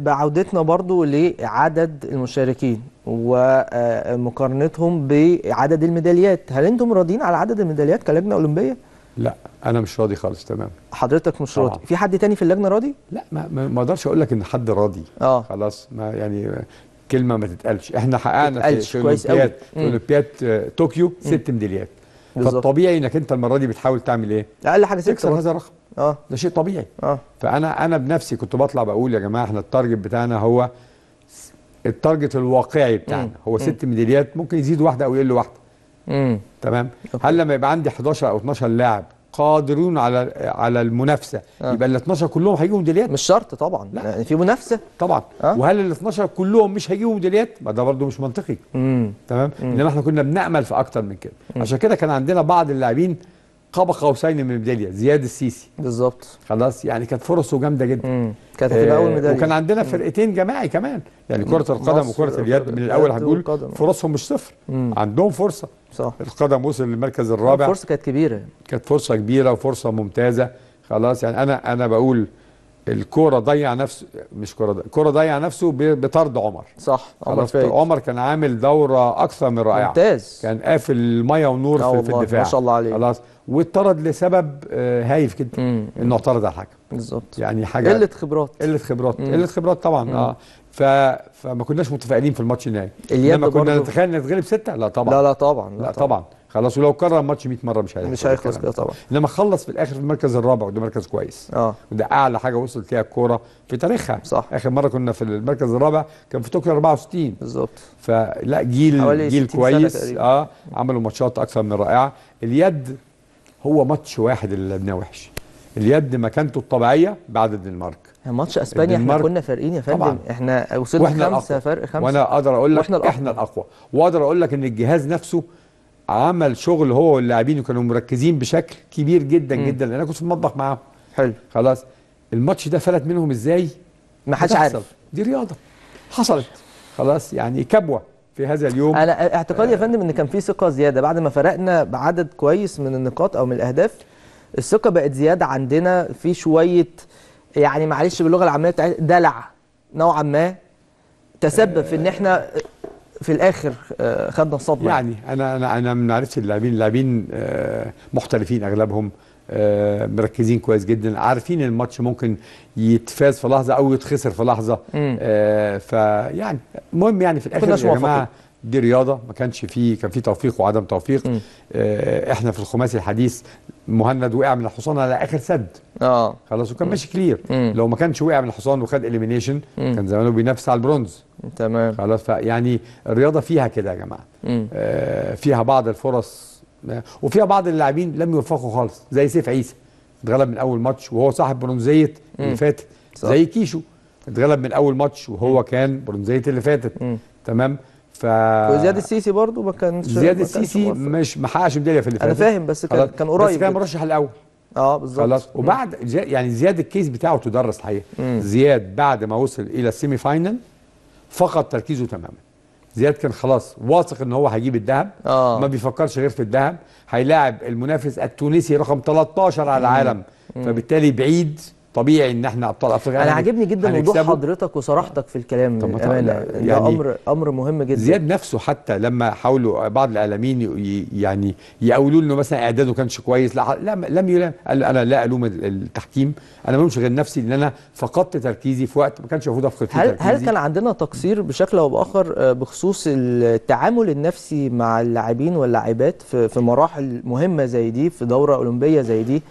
بعودتنا برضو لعدد المشاركين ومقارنتهم بعدد الميداليات هل انتم راضيين على عدد الميداليات كلجنه اولمبيه لا انا مش راضي خالص تمام حضرتك مش راضي في حد تاني في اللجنه راضي لا ما اقدرش اقول لك ان حد راضي اه خلاص ما يعني كلمه ما تتقالش احنا حققنا في, في اولمبياد آه، طوكيو ست ميداليات فالطبيعي انك انت المره دي بتحاول تعمل ايه اقل حاجه ست تكسر هذا الرقم اه ده شيء طبيعي اه فانا انا بنفسي كنت بطلع بقول يا جماعه احنا التارجت بتاعنا هو التارجت الواقعي بتاعنا مم. هو ست ميداليات ممكن يزيد واحده او يقل واحده مم. تمام أوكي. هل لما يبقى عندي 11 او 12 لاعب قادرون على على المنافسه آه. يبقى ال 12 كلهم هيجيبوا ميداليات مش شرط طبعا لا. يعني في منافسه طبعا آه. وهل ال 12 كلهم مش هيجيبوا ميداليات ما ده برده مش منطقي مم. تمام انما احنا كنا بنامل في اكتر من كده مم. عشان كده كان عندنا بعض اللاعبين قاب قوسين من ميداليه زياد السيسي بالظبط خلاص يعني كانت فرصه جامده جدا مم. كانت هتبقى اول آه، ميداليه وكان عندنا فرقتين جماعي كمان يعني كره القدم وكره اليد من الاول هنقول فرصهم مش صفر مم. عندهم فرصه صح القدم وصل للمركز الرابع الفرصه كانت كبيره كانت فرصه كبيره وفرصه ممتازه خلاص يعني انا انا بقول الكوره ضيع نفسه مش كوره ضيع الكوره ضيع نفسه بطرد عمر صح عمر عمر كان عامل دوره اكثر من رائعه ممتاز كان قافل المية ونور في, في الدفاع ما شاء الله عليه خلاص واتطرد لسبب آه، هايف جدا مم. انه اعترض على الحكم بالظبط يعني حاجه قله خبرات قله خبرات قله خبرات طبعا مم. اه ف... فما كناش متفائلين في الماتش النهائي لما كنا نتخيل نتغلب سته لا طبعا لا لا طبعا لا, لا طبعا, طبعا. خلاص ولو كرر الماتش 100 مره مش هيخلص مش هيخلص كده طبعا انما خلص في الاخر في المركز الرابع وده مركز كويس اه وده اعلى حاجه وصلت ليها الكوره في تاريخها صح اخر مره كنا في المركز الرابع كان في طوكيو 64 بالظبط فلا جيل جيل كويس اه عملوا ماتشات اكثر من رائعه اليد هو ماتش واحد اللي لعبناه وحش اليد مكانته الطبيعيه بعد الدنمارك يعني ماتش اسبانيا احنا كنا فارقين يا فندم احنا وصلنا خمسه فرق خمسه وانا اقدر اقول لك إحنا الأقوى. واقدر اقول لك ان الجهاز نفسه عمل شغل هو واللاعبين وكانوا مركزين بشكل كبير جدا م. جدا لان انا كنت في المطبخ معاهم حلو خلاص الماتش ده فلت منهم ازاي ما حدش عارف دي رياضه حصلت خلاص يعني كبوه في هذا اليوم انا اعتقادي آه يا فندم ان كان في ثقه زياده بعد ما فرقنا بعدد كويس من النقاط او من الاهداف الثقه بقت زياده عندنا في شويه يعني معلش باللغه العاميه دلع نوعا ما تسبب في ان احنا في الاخر آه، خدنا الصدمه يعني انا انا انا ما نعرفش اللاعبين اللاعبين آه، محترفين اغلبهم آه، مركزين كويس جدا عارفين الماتش ممكن يتفاز في لحظه او يتخسر في لحظه فيعني المهم يعني في الاخر يا جماعه دي رياضه ما كانش فيه كان فيه توفيق وعدم توفيق آه احنا في الخماسي الحديث مهند وقع من الحصان على اخر سد اه خلاص وكان ماشي كلير مم. لو ما كانش وقع من الحصان وخد اليمينيشن كان زمانه بينافس على البرونز تمام خلاص فيعني الرياضه فيها كده يا جماعه آه فيها بعض الفرص آه، وفيها بعض اللاعبين لم يوفقوا خالص زي سيف عيسى اتغلب من اول ماتش وهو صاحب برونزيه اللي فاتت زي كيشو اتغلب من اول ماتش وهو كان برونزيه اللي فاتت م. تمام ف وزياد السيسي برضو ما كانش زياد السيسي مش محققش ميداليه في اللي فاتت انا فاهم بس كان خلاص. كان قريب بس كان مرشح الاول اه بالظبط خلاص وبعد يعني زياد الكيس بتاعه تدرس الحقيقه زياد بعد ما وصل الى السيمي فاينل فقد تركيزه تماما زياد كان خلاص واثق ان هو هيجيب الذهب آه. ما بيفكرش غير في الذهب هيلاعب المنافس التونسي رقم 13 على العالم مم. فبالتالي بعيد طبيعي ان احنا ابطال افريقيا انا يعني عاجبني جدا وضوح حضرتك وصراحتك في الكلام طب ده يعني ده امر امر مهم جدا زياد نفسه حتى لما حاولوا بعض الاعلاميين يعني يقولوا له مثلا اعداده كانش كويس لا لم يلام قال انا لا الوم التحكيم انا ما غير نفسي ان انا فقدت تركيزي في وقت ما كانش المفروض افقد تركيزي هل هل كان عندنا تقصير بشكل او باخر آه، بخصوص التعامل النفسي مع اللاعبين واللاعبات في مراحل مهمه زي دي في دوره اولمبيه زي دي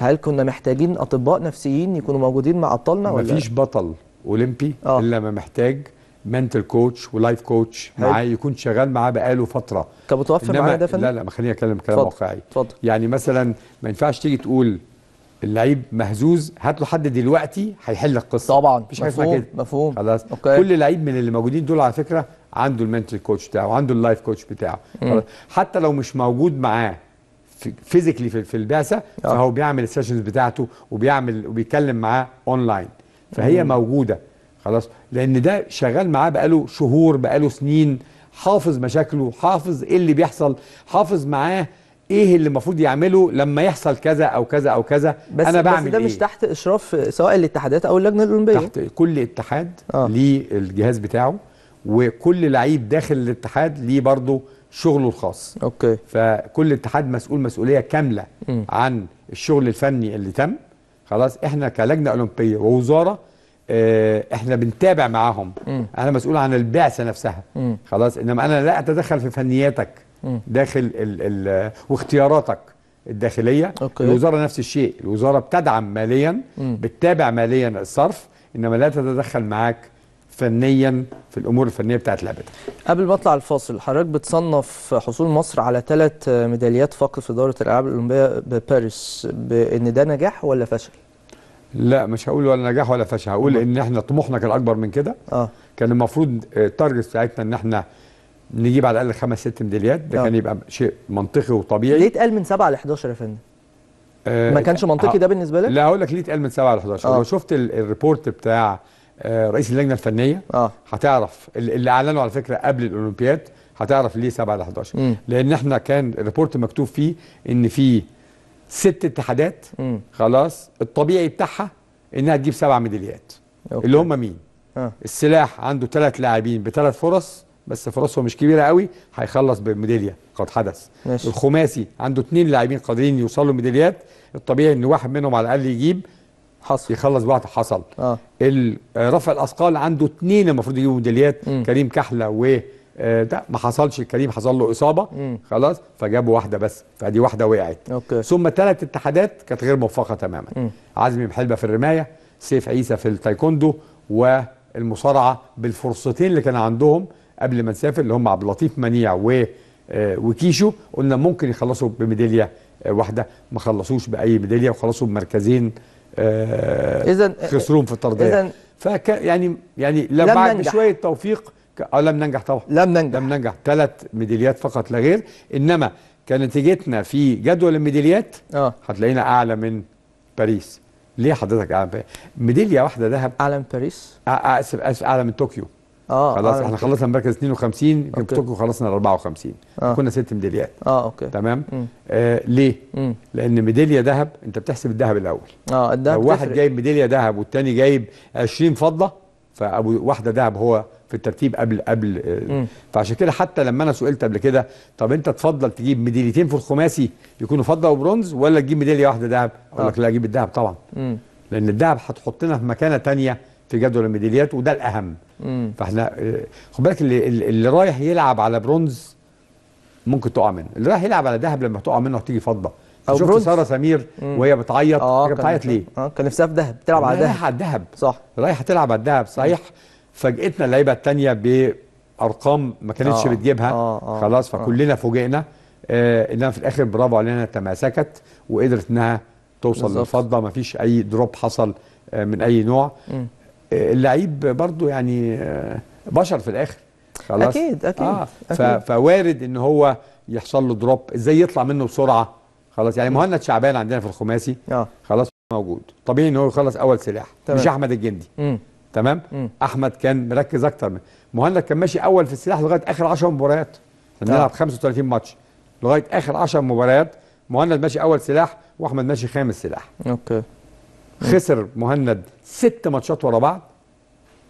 هل كنا محتاجين اطباء نفسيين يكونوا موجودين مع ابطالنا ولا مفيش بطل اولمبي آه. الا ما محتاج منتل كوتش ولايف كوتش معاه يكون شغال معاه بقاله فتره طب متوفر معايا ده فندم لا لا ما خليني اتكلم كلام واقعي يعني مثلا ما ينفعش تيجي تقول اللعيب مهزوز هات له حد دلوقتي هيحل القصه طبعا مفيش حاجه مفهوم كده مفهوم خلاص أوكي. كل لعيب من اللي موجودين دول على فكره عنده المنتل كوتش بتاعه وعنده اللايف كوتش بتاعه حتى لو مش موجود معاه فيزيكلي في البعثه آه. فهو بيعمل السيشنز بتاعته وبيعمل وبيتكلم معاه اونلاين فهي مم. موجوده خلاص لان ده شغال معاه بقاله شهور بقاله سنين حافظ مشاكله حافظ ايه اللي بيحصل حافظ معاه ايه اللي المفروض يعمله لما يحصل كذا او كذا او كذا بس انا بعمل بس ده إيه؟ مش تحت اشراف سواء الاتحادات او اللجنه الاولمبيه تحت كل اتحاد آه. ليه الجهاز بتاعه وكل لعيب داخل الاتحاد ليه برضه شغله الخاص اوكي فكل اتحاد مسؤول مسؤوليه كامله م. عن الشغل الفني اللي تم خلاص احنا كلجنه اولمبيه ووزاره اه احنا بنتابع معاهم م. انا مسؤول عن البعثه نفسها م. خلاص انما انا لا اتدخل في فنياتك م. داخل الـ الـ واختياراتك الداخليه أوكي. الوزاره نفس الشيء الوزاره بتدعم ماليا م. بتتابع ماليا الصرف انما لا تتدخل معاك فنيا في الامور الفنيه بتاعت لعبتها. قبل ما اطلع الفاصل حضرتك بتصنف حصول مصر على ثلاث ميداليات فقط في دوره الالعاب الاولمبيه بباريس بان ده نجاح ولا فشل؟ لا مش هقول ولا نجاح ولا فشل هقول ان احنا طموحنا كان اكبر من كده آه. كان المفروض التارجت بتاعتنا ان احنا نجيب على الاقل خمس ست ميداليات ده آه. كان يبقى شيء منطقي وطبيعي ليه اتقال من 7 ل 11 يا فندم؟ آه ما كانش منطقي آه. ده بالنسبه لك؟ لا هقول لك ليه اتقال من 7 ل 11 آه. لو شفت الريبورت بتاع آه، رئيس اللجنه الفنيه اه هتعرف اللي اعلنوا على فكره قبل الاولمبياد هتعرف ليه 7 ل 11 مم. لان احنا كان الريبورت مكتوب فيه ان في ست اتحادات مم. خلاص الطبيعي بتاعها انها تجيب سبع ميداليات اللي هم مين؟ آه. السلاح عنده ثلاث لاعبين بثلاث فرص بس فرصهم مش كبيره قوي هيخلص بميداليه قد حدث ماشي. الخماسي عنده اثنين لاعبين قادرين يوصلوا ميداليات الطبيعي ان واحد منهم على الاقل يجيب حصل يخلص بعض حصل آه. رفع الاثقال عنده اثنين المفروض يجيبوا ميداليات كريم كحله و آه، ده ما حصلش كريم حصل له اصابه خلاص فجابوا واحده بس فدي واحده وقعت أوكي. ثم ثلاث اتحادات كانت غير موفقه تماما مم. عزمي محلبه في الرمايه سيف عيسى في التايكوندو والمصارعه بالفرصتين اللي كان عندهم قبل ما نسافر اللي هم عبد اللطيف منيع و آه، وكيشو قلنا ممكن يخلصوا بميداليه آه، واحده ما خلصوش باي ميداليه وخلصوا بمركزين آه، اذا آه، خسروهم في الطرديه فك يعني يعني لو بعد ننجح. توفيق آه، لم ننجح طبعا لم ننجح لم ننجح ثلاث ميداليات فقط لا غير انما كان نتيجتنا في جدول الميداليات اه هتلاقينا اعلى من باريس ليه حضرتك اعلى من باريس؟ ميداليه واحده ذهب اعلى من باريس؟ اسف اسف اعلى من طوكيو اه خلاص آه. احنا خلصنا المركز 52 يمكن طوكيو خلصنا 54 آه. كنا ست ميداليات اه اوكي تمام آه ليه؟ مم. لان ميداليه ذهب انت بتحسب الذهب الاول اه الذهب لو واحد جايب ميداليه ذهب والتاني جايب 20 فضه فابو واحده ذهب هو في الترتيب قبل قبل آه، مم. فعشان كده حتى لما انا سئلت قبل كده طب انت تفضل تجيب ميداليتين في الخماسي يكونوا فضه وبرونز ولا تجيب ميداليه واحده ذهب؟ اقول آه. لك لا اجيب الذهب طبعا مم. لان الذهب هتحطنا في مكانه ثانيه في جدول الميداليات وده الاهم مم. فاحنا آه، خد بالك اللي, اللي رايح يلعب على برونز ممكن تقع منه اللي رايح يلعب على ذهب لما تقع منه هتيجي فضه او شفت ساره سمير مم. وهي بتعيط آه بتعيط ليه اه كان نفسها في ذهب بتلعب على ذهب رايحه على الذهب صح رايحه تلعب على الذهب صحيح فاجئتنا اللعيبه الثانيه بارقام ما كانتش آه. بتجيبها آه. آه. خلاص آه. فكلنا آه. فوجئنا آه انها في الاخر برافو علينا تماسكت وقدرت انها توصل للفضه ما فيش اي دروب حصل آه، من اي نوع اللعيب برضو يعني آه، بشر في الاخر خلاص اكيد اكيد, آه. أكيد. فوارد ان هو يحصل له دروب ازاي يطلع منه بسرعه خلاص يعني مهند شعبان عندنا في الخماسي اه خلاص موجود طبيعي ان هو يخلص اول سلاح طبعًا. مش احمد الجندي مم. تمام مم. احمد كان مركز اكتر من مهند كان ماشي اول في السلاح لغايه اخر 10 مباريات آه. بنلعب 35 ماتش لغايه اخر 10 مباريات مهند ماشي اول سلاح واحمد ماشي خامس سلاح اوكي خسر مهند ست ماتشات ورا بعض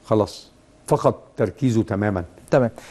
خلاص فقد تركيزه تماما تمام